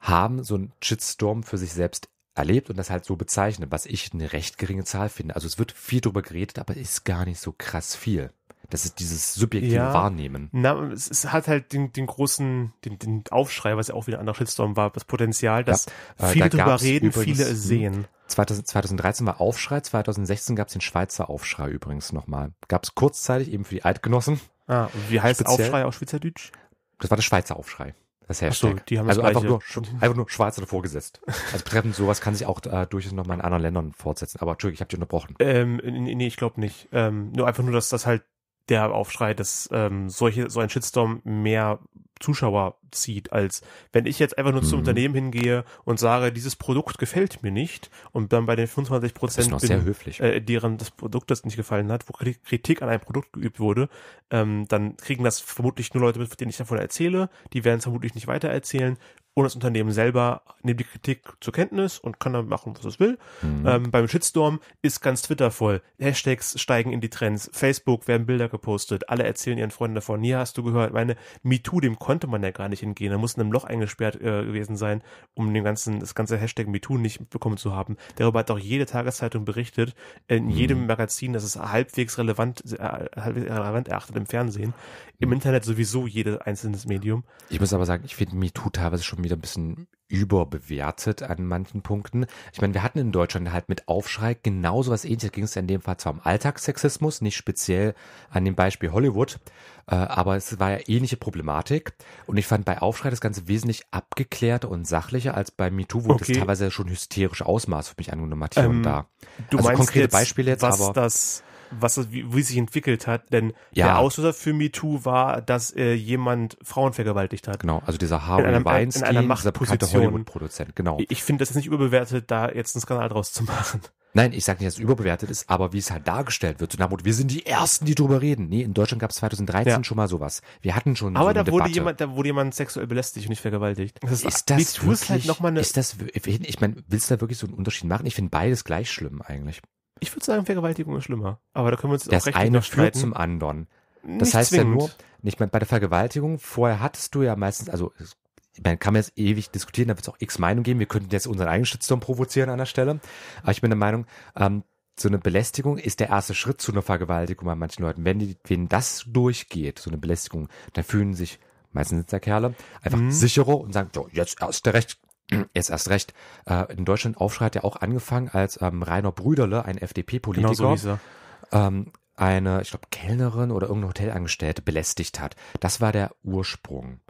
haben so einen Shitstorm für sich selbst erlebt und das halt so bezeichnet, was ich eine recht geringe Zahl finde. Also es wird viel drüber geredet, aber ist gar nicht so krass viel. Das ist dieses subjektive ja, Wahrnehmen. Na, es, es, hat halt den, den großen, den, den Aufschrei, was ja auch wieder ein anderer Shitstorm war, das Potenzial, dass ja, äh, viele da drüber reden, übrigens, viele es sehen. 2000, 2013 war Aufschrei, 2016 gab es den Schweizer Aufschrei übrigens nochmal. Gab es kurzzeitig eben für die Eidgenossen. Ah, und wie heißt Speziell, Aufschrei auf Schweizerdeutsch? Das war der Schweizer Aufschrei. Das Hashtag. Ach so, die haben also einfach nur, einfach nur schwarz davor gesetzt. Also betreffend sowas kann sich auch äh, durchaus nochmal in anderen Ländern fortsetzen. Aber Entschuldigung, ich habe dich unterbrochen. Ähm, nee, ich glaube nicht. Ähm, nur einfach nur, dass das halt der Aufschrei, dass ähm, solche, so ein Shitstorm mehr Zuschauer zieht, als wenn ich jetzt einfach nur mhm. zum Unternehmen hingehe und sage, dieses Produkt gefällt mir nicht und dann bei den 25 Prozent, äh, deren das Produkt das nicht gefallen hat, wo Kritik an einem Produkt geübt wurde, ähm, dann kriegen das vermutlich nur Leute mit, denen ich davon erzähle, die werden es vermutlich nicht weitererzählen und das Unternehmen selber nimmt die Kritik zur Kenntnis und kann dann machen, was es will. Mhm. Ähm, beim Shitstorm ist ganz Twitter voll. Hashtags steigen in die Trends. Facebook werden Bilder gepostet. Alle erzählen ihren Freunden davon. Hier hast du gehört, meine MeToo, dem konnte man ja gar nicht entgehen. Er muss in einem Loch eingesperrt äh, gewesen sein, um den ganzen, das ganze Hashtag MeToo nicht bekommen zu haben. Darüber hat auch jede Tageszeitung berichtet, in mhm. jedem Magazin, das ist halbwegs relevant, äh, halbwegs relevant erachtet im Fernsehen. Im mhm. Internet sowieso jedes einzelnes Medium. Ich muss aber sagen, ich finde MeToo teilweise schon wieder ein bisschen überbewertet an manchen Punkten. Ich meine, wir hatten in Deutschland halt mit Aufschrei genauso was ähnliches. Ging es in dem Fall zwar um Alltagssexismus, nicht speziell an dem Beispiel Hollywood, äh, aber es war ja ähnliche Problematik. Und ich fand bei Aufschrei das Ganze wesentlich abgeklärter und sachlicher als bei MeToo, wo okay. das teilweise schon hysterische Ausmaß für mich angenommen hat hier ähm, und da. Du also meinst konkrete jetzt, Beispiele jetzt, was aber das was wie, wie sich entwickelt hat, denn ja. der Auslöser für MeToo war, dass äh, jemand Frauen vergewaltigt hat. Genau, also dieser Harvey Weinstein, in einer Machtposition. dieser Hollywood-Produzent, genau. Ich, ich finde, das ist nicht überbewertet, da jetzt einen Skandal draus zu machen. Nein, ich sage nicht, dass es überbewertet ist, aber wie es halt dargestellt wird, so nach wir sind die Ersten, die drüber reden. Nee, in Deutschland gab es 2013 ja. schon mal sowas. Wir hatten schon Aber so eine da wurde Debatte. jemand, da wurde jemand sexuell belästigt und nicht vergewaltigt. Das ist, ist das halt wirklich, halt noch mal eine, ist das, ich meine, willst du da wirklich so einen Unterschied machen? Ich finde beides gleich schlimm eigentlich. Ich würde sagen, Vergewaltigung ist schlimmer. Aber da können wir uns das auch recht eine führt zum anderen. Das nicht heißt zwingend. ja nur, nicht mal bei der Vergewaltigung, vorher hattest du ja meistens, also man kann jetzt ewig diskutieren, da wird es auch x Meinungen geben, wir könnten jetzt unseren eigenen Schützturm provozieren an der Stelle, aber ich bin der Meinung, ähm, so eine Belästigung ist der erste Schritt zu einer Vergewaltigung bei manchen Leuten. Wenn, die, wenn das durchgeht, so eine Belästigung, dann fühlen sich meistens sind Kerle, einfach mhm. sicherer und sagen, so, jetzt erst der recht jetzt erst recht. Äh, in Deutschland Aufschrei hat ja auch angefangen, als ähm, Rainer Brüderle, ein FDP-Politiker, genau so ähm, eine, ich glaube, Kellnerin oder irgendeine Hotelangestellte belästigt hat. Das war der Ursprung.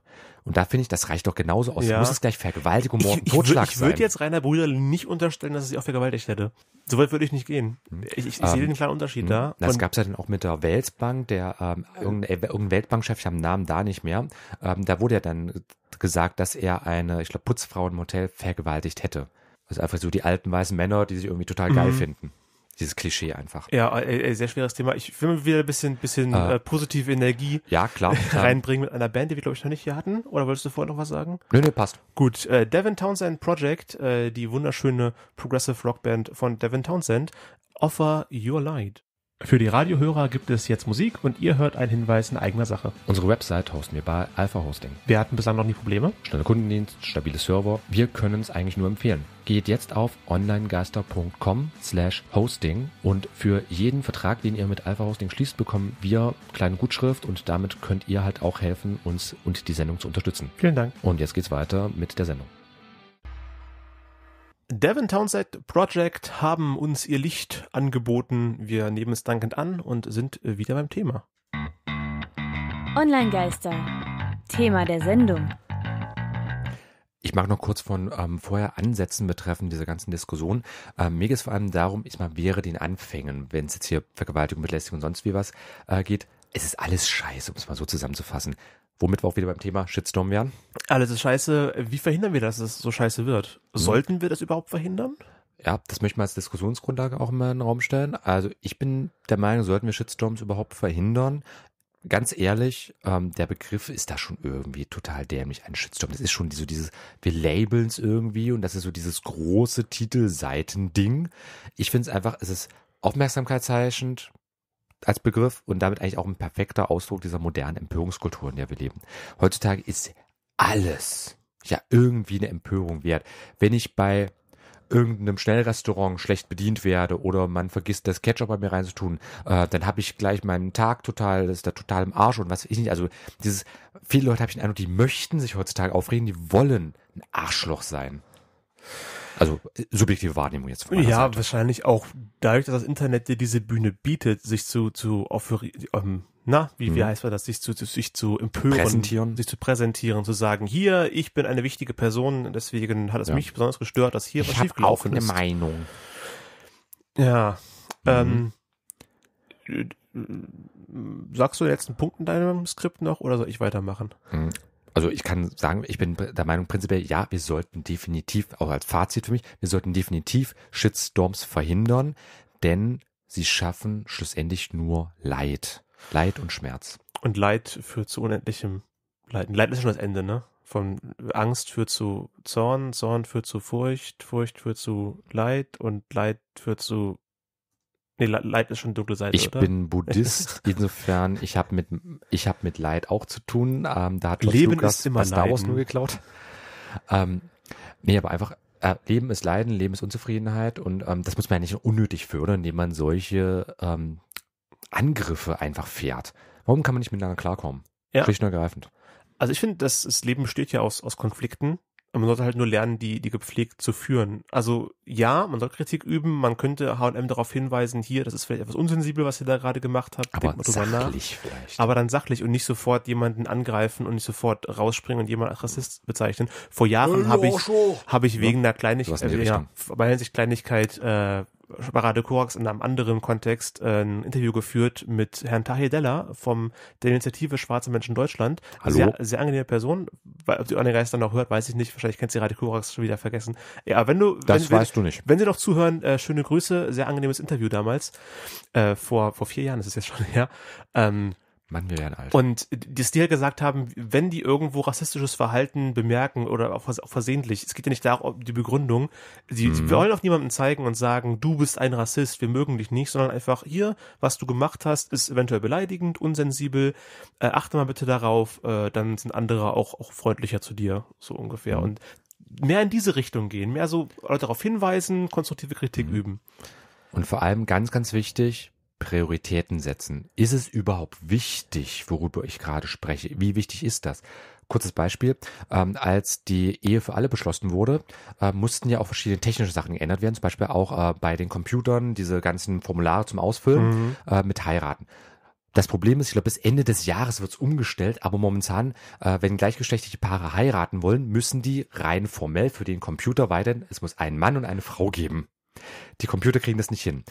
Und da finde ich, das reicht doch genauso aus. Ja. Muss es gleich Vergewaltigung, Mord und Totschlag ich, ich, ich Ich würde jetzt Rainer Brüder nicht unterstellen, dass er sich auch vergewaltigt hätte. Soweit würde ich nicht gehen. Hm. Ich, ich, ich ähm, sehe den kleinen Unterschied hm. da. Das gab es ja dann auch mit der Weltbank, der ähm, irgendein, irgendein Weltbankchef, ich habe den Namen da nicht mehr, ähm, da wurde ja dann gesagt, dass er eine, ich glaube, Putzfrau im Hotel vergewaltigt hätte. Also einfach so die alten weißen Männer, die sich irgendwie total geil mhm. finden dieses Klischee einfach. Ja, äh, sehr schweres Thema. Ich will mal wieder ein bisschen, bisschen ah. äh, positive Energie ja, klar, reinbringen mit einer Band, die wir, glaube ich, noch nicht hier hatten. Oder wolltest du vorher noch was sagen? Nö, nö, passt. Gut, äh, Devin Townsend Project, äh, die wunderschöne Progressive Rock Band von Devin Townsend, Offer Your Light. Für die Radiohörer gibt es jetzt Musik und ihr hört einen Hinweis in eigener Sache. Unsere Website hosten wir bei Alpha Hosting. Wir hatten bislang noch nie Probleme. Schneller Kundendienst, stabile Server. Wir können es eigentlich nur empfehlen. Geht jetzt auf onlinegeister.com slash hosting und für jeden Vertrag, den ihr mit Alpha Hosting schließt, bekommen wir kleine Gutschrift und damit könnt ihr halt auch helfen, uns und die Sendung zu unterstützen. Vielen Dank. Und jetzt geht's weiter mit der Sendung. Devon Townsend Project haben uns ihr Licht angeboten. Wir nehmen es dankend an und sind wieder beim Thema. Online Geister. Thema der Sendung. Ich mag noch kurz von ähm, vorher ansetzen betreffend dieser ganzen Diskussion. Ähm, mir geht es vor allem darum, ich mal wäre den Anfängen, wenn es jetzt hier Vergewaltigung, Belästigung und sonst wie was äh, geht. Es ist alles scheiße, um es mal so zusammenzufassen womit wir auch wieder beim Thema Shitstorm wären. Alles ist scheiße. Wie verhindern wir, dass es so scheiße wird? Hm. Sollten wir das überhaupt verhindern? Ja, das möchte man als Diskussionsgrundlage auch immer in den Raum stellen. Also ich bin der Meinung, sollten wir Shitstorms überhaupt verhindern? Ganz ehrlich, ähm, der Begriff ist da schon irgendwie total dämlich, ein Shitstorm. Das ist schon so dieses, wir labeln es irgendwie und das ist so dieses große Titelseitending. Ich finde es einfach, es ist aufmerksamkeitsheischend, als Begriff und damit eigentlich auch ein perfekter Ausdruck dieser modernen Empörungskultur, in der wir leben. Heutzutage ist alles ja irgendwie eine Empörung wert. Wenn ich bei irgendeinem Schnellrestaurant schlecht bedient werde oder man vergisst, das Ketchup bei mir reinzutun, äh, dann habe ich gleich meinen Tag total, das ist da total im Arsch und was weiß ich nicht. Also dieses, viele Leute habe ich den Eindruck, die möchten sich heutzutage aufregen, die wollen ein Arschloch sein. Also äh, subjektive Wahrnehmung jetzt von Ja, Seite. wahrscheinlich auch dadurch, dass das Internet dir diese Bühne bietet, sich zu, zu ähm, na, wie, hm. wie mhm. heißt das, sich zu, sich zu empören, sich zu präsentieren, zu sagen, hier, ich bin eine wichtige Person, deswegen hat es ja. mich besonders gestört, dass hier ich was schiefgelaufen auch ist. eine Meinung. Ja, ähm, mhm. ähm, sagst du den letzten Punkt in deinem Skript noch oder soll ich weitermachen? Mhm also ich kann sagen, ich bin der Meinung prinzipiell, ja, wir sollten definitiv, auch als Fazit für mich, wir sollten definitiv Shitstorms verhindern, denn sie schaffen schlussendlich nur Leid. Leid und Schmerz. Und Leid führt zu unendlichem Leiden. Leid ist schon das Ende, ne? Von Angst führt zu Zorn, Zorn führt zu Furcht, Furcht führt zu Leid und Leid führt zu Nee, Leid ist schon dunkle Seite. Ich oder? bin Buddhist, insofern, ich habe mit, ich hab mit Leid auch zu tun. Ähm, da hat George Leben Lucas ist immer Star Wars nur geklaut. Ähm, nee, aber einfach, äh, Leben ist Leiden, Leben ist Unzufriedenheit und ähm, das muss man ja nicht unnötig fördern, indem man solche ähm, Angriffe einfach fährt. Warum kann man nicht miteinander klarkommen? Ja. Schlicht und ergreifend. Also ich finde, das, das Leben besteht ja aus, aus Konflikten man sollte halt nur lernen, die, die gepflegt zu führen. Also ja, man soll Kritik üben, man könnte HM darauf hinweisen, hier, das ist vielleicht etwas unsensibel, was ihr da gerade gemacht habt, aber sachlich Vielleicht. Aber dann sachlich und nicht sofort jemanden angreifen und nicht sofort rausspringen und jemanden als Rassist bezeichnen. Vor Jahren äh, habe ich, habe ich wegen einer Kleinigkeit, äh, ja, bei Hinsicht Kleinigkeit äh, Barade Korax in einem anderen Kontext äh, ein Interview geführt mit Herrn Tahir Della vom der Initiative Schwarze Menschen Deutschland. Hallo. Sehr, sehr angenehme Person. Ob die Online dann noch hört, weiß ich nicht. Wahrscheinlich kennt sie Rade Korax schon wieder vergessen. Ja, wenn du. Das wenn, weißt wenn, du nicht. Wenn sie noch zuhören, äh, schöne Grüße. Sehr angenehmes Interview damals. Äh, vor, vor vier Jahren Das ist jetzt schon her. Ähm, Mann, wir werden alt. Und dass die dir gesagt haben, wenn die irgendwo rassistisches Verhalten bemerken oder auch versehentlich, es geht ja nicht darum, die Begründung, sie mhm. wollen auf niemanden zeigen und sagen, du bist ein Rassist, wir mögen dich nicht, sondern einfach hier, was du gemacht hast, ist eventuell beleidigend, unsensibel, äh, achte mal bitte darauf, äh, dann sind andere auch, auch freundlicher zu dir, so ungefähr. Mhm. Und mehr in diese Richtung gehen, mehr so äh, darauf hinweisen, konstruktive Kritik mhm. üben. Und vor allem ganz, ganz wichtig, Prioritäten setzen. Ist es überhaupt wichtig, worüber ich gerade spreche? Wie wichtig ist das? Kurzes Beispiel. Ähm, als die Ehe für alle beschlossen wurde, äh, mussten ja auch verschiedene technische Sachen geändert werden. Zum Beispiel auch äh, bei den Computern diese ganzen Formulare zum Ausfüllen mhm. äh, mit Heiraten. Das Problem ist, ich glaube, bis Ende des Jahres wird's umgestellt, aber momentan, äh, wenn gleichgeschlechtliche Paare heiraten wollen, müssen die rein formell für den Computer weiterhin, es muss einen Mann und eine Frau geben. Die Computer kriegen das nicht hin.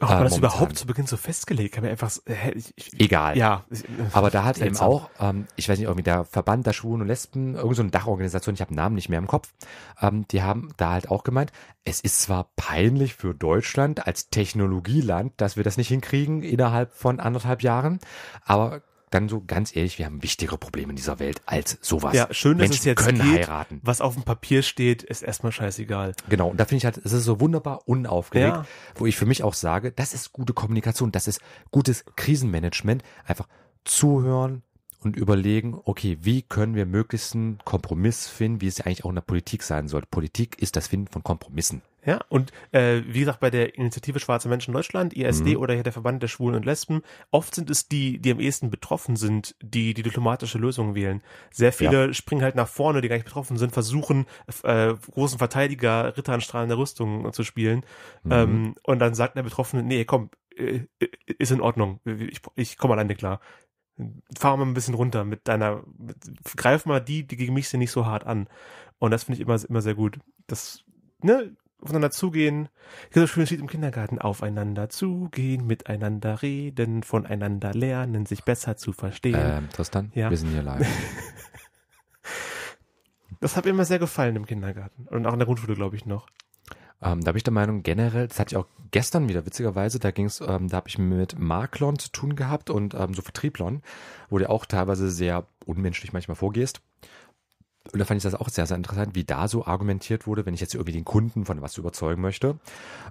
Ob man äh, das überhaupt zu Beginn so festgelegt hat, einfach, ich, ich, egal. Ja. Aber da hat eben auch, ähm, ich weiß nicht, irgendwie der Verband der Schwulen und Lesben, irgendeine so eine Dachorganisation, ich habe Namen nicht mehr im Kopf, ähm, die haben da halt auch gemeint, es ist zwar peinlich für Deutschland als Technologieland, dass wir das nicht hinkriegen innerhalb von anderthalb Jahren, aber dann so ganz ehrlich, wir haben wichtigere Probleme in dieser Welt als sowas. Ja, schön, Menschen dass es jetzt können geht, heiraten. Was auf dem Papier steht, ist erstmal scheißegal. Genau, und da finde ich halt, es ist so wunderbar unaufgeregt, ja. wo ich für mich auch sage, das ist gute Kommunikation, das ist gutes Krisenmanagement, einfach zuhören, und überlegen, okay, wie können wir möglichst einen Kompromiss finden, wie es ja eigentlich auch in der Politik sein sollte. Politik ist das Finden von Kompromissen. Ja, und äh, wie gesagt, bei der Initiative Schwarze Menschen Deutschland, ISD mhm. oder der Verband der Schwulen und Lesben, oft sind es die, die am ehesten betroffen sind, die die diplomatische Lösung wählen. Sehr viele ja. springen halt nach vorne, die gar nicht betroffen sind, versuchen, äh, großen Verteidiger, Ritter an strahlender Rüstung zu spielen. Mhm. Ähm, und dann sagt der Betroffene, nee, komm, äh, äh ist in Ordnung, ich, ich komme alleine klar. Fahr mal ein bisschen runter mit deiner, mit, greif mal die, die gegen mich sind, nicht so hart an. Und das finde ich immer, immer sehr gut. Das, ne, aufeinander zugehen. Hier so schön steht im Kindergarten aufeinander zugehen, miteinander reden, voneinander lernen, sich besser zu verstehen. Ähm, Tristan, ja. wir sind hier live. das hat mir immer sehr gefallen im Kindergarten und auch in der Grundschule, glaube ich, noch. Ähm, da bin ich der Meinung generell, das hatte ich auch gestern wieder, witzigerweise, da ging's, ähm, da habe ich mit Maklon zu tun gehabt und ähm, so Vertrieblon, wo du auch teilweise sehr unmenschlich manchmal vorgehst. Und da fand ich das auch sehr, sehr interessant, wie da so argumentiert wurde, wenn ich jetzt irgendwie den Kunden von was überzeugen möchte.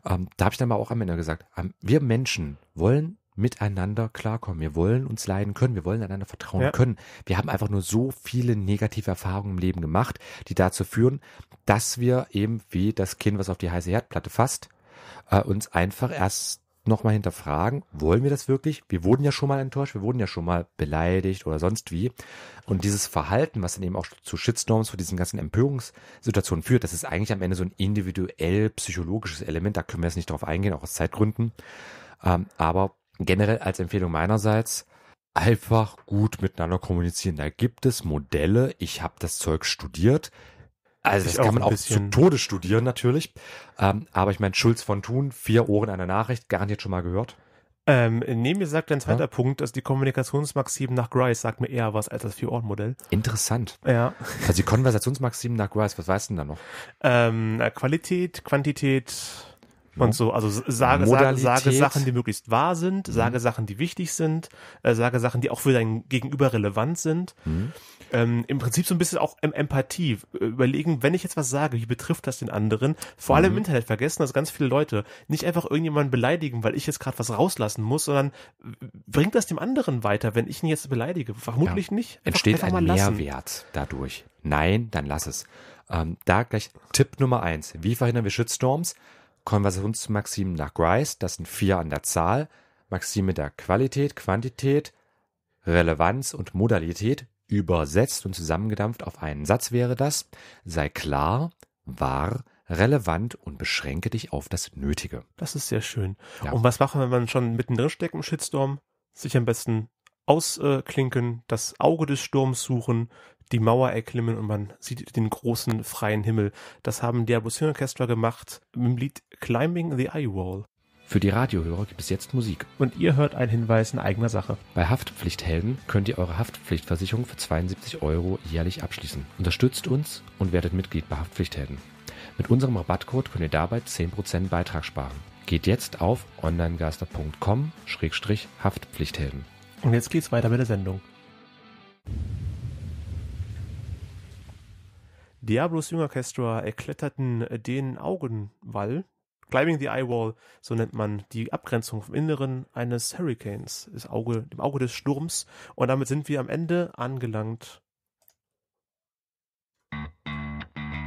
Ähm, da habe ich dann mal auch am Ende gesagt, ähm, wir Menschen wollen miteinander klarkommen. Wir wollen uns leiden können. Wir wollen einander vertrauen ja. können. Wir haben einfach nur so viele negative Erfahrungen im Leben gemacht, die dazu führen, dass wir eben wie das Kind, was auf die heiße Herdplatte fasst, äh, uns einfach erst nochmal hinterfragen, wollen wir das wirklich? Wir wurden ja schon mal enttäuscht, wir wurden ja schon mal beleidigt oder sonst wie. Und dieses Verhalten, was dann eben auch zu Shitstorms, zu diesen ganzen Empörungssituationen führt, das ist eigentlich am Ende so ein individuell psychologisches Element. Da können wir jetzt nicht drauf eingehen, auch aus Zeitgründen. Ähm, aber generell als Empfehlung meinerseits, einfach gut miteinander kommunizieren. Da gibt es Modelle. Ich habe das Zeug studiert. Also das kann man auch zu Tode studieren natürlich. Ähm, aber ich meine, Schulz von Thun, vier Ohren einer Nachricht, garantiert schon mal gehört. Ähm, neben mir sagt ein zweiter ja. Punkt, dass die Kommunikationsmaxim nach Grice sagt mir eher was als das Vier-Ohren-Modell. Interessant. Ja. Also die Konversationsmaxim nach Grice, was weißt du denn da noch? Ähm, Qualität, Quantität, und ne? so, also sage, sage, sage Sachen, die möglichst wahr sind, mhm. sage Sachen, die wichtig sind, äh, sage Sachen, die auch für dein Gegenüber relevant sind. Mhm. Ähm, Im Prinzip so ein bisschen auch ähm, Empathie. Äh, überlegen, wenn ich jetzt was sage, wie betrifft das den anderen? Vor allem im mhm. Internet vergessen das ganz viele Leute. Nicht einfach irgendjemanden beleidigen, weil ich jetzt gerade was rauslassen muss, sondern bringt das dem anderen weiter, wenn ich ihn jetzt beleidige? Vermutlich ja. nicht. Einfach, Entsteht einfach ein Mehrwert dadurch. Nein, dann lass es. Ähm, da gleich Tipp Nummer eins. Wie verhindern wir Shitstorms? Konversionsmaximen nach Grice, das sind vier an der Zahl, Maxime der Qualität, Quantität, Relevanz und Modalität, übersetzt und zusammengedampft auf einen Satz wäre das, sei klar, wahr, relevant und beschränke dich auf das Nötige. Das ist sehr schön. Ja. Und was machen wir, wenn man schon mittendrin steckt im Shitstorm? Sich am besten ausklinken, das Auge des Sturms suchen, die Mauer erklimmen und man sieht den großen freien Himmel. Das haben die Swing Orchestra gemacht mit dem Lied Climbing the Eye Wall. Für die Radiohörer gibt es jetzt Musik. Und ihr hört einen Hinweis in eigener Sache. Bei Haftpflichthelden könnt ihr eure Haftpflichtversicherung für 72 Euro jährlich abschließen. Unterstützt uns und werdet Mitglied bei Haftpflichthelden. Mit unserem Rabattcode könnt ihr dabei 10% Beitrag sparen. Geht jetzt auf onlinegaster.com-haftpflichthelden. Und jetzt geht's weiter mit der Sendung. Diablos Young Orchestra erkletterten den Augenwall, Climbing the Eyewall, so nennt man die Abgrenzung vom Inneren eines Hurricanes, ist Auge, dem Auge des Sturms. Und damit sind wir am Ende angelangt.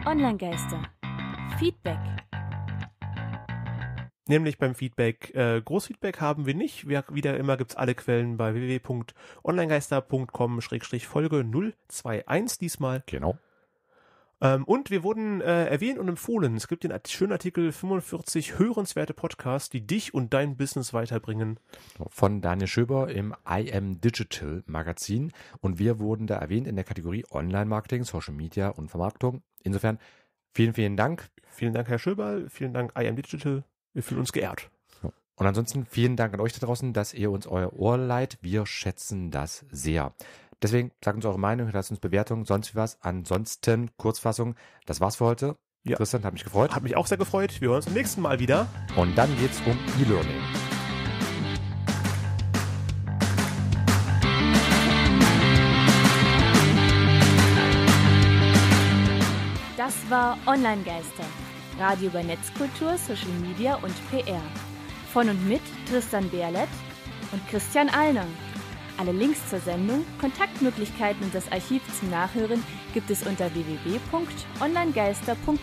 Online-Geister. Feedback. Nämlich beim Feedback. Äh, Großfeedback haben wir nicht. Wie wieder immer es alle Quellen bei www.onlinegeister.com-folge 021 diesmal. Genau. Ähm, und wir wurden äh, erwähnt und empfohlen. Es gibt den schönen Artikel 45 hörenswerte Podcasts, die dich und dein Business weiterbringen. Von Daniel Schöber im I Am Digital Magazin. Und wir wurden da erwähnt in der Kategorie Online-Marketing, Social Media und Vermarktung. Insofern vielen, vielen Dank. Vielen Dank, Herr Schöber. Vielen Dank, I Am Digital. Wir fühlen uns geehrt. Und ansonsten vielen Dank an euch da draußen, dass ihr uns euer Ohr leiht. Wir schätzen das sehr. Deswegen sagt uns eure Meinung, lasst uns Bewertungen, sonst wie was. Ansonsten, Kurzfassung, das war's für heute. Ja. Christian, hat mich gefreut. Hat mich auch sehr gefreut. Wir hören uns beim nächsten Mal wieder. Und dann geht's um E-Learning. Das war Online Geister. Radio über Netzkultur, Social Media und PR. Von und mit Tristan Berlet und Christian Alner. Alle Links zur Sendung, Kontaktmöglichkeiten und das Archiv zum Nachhören gibt es unter www.onlinegeister.com.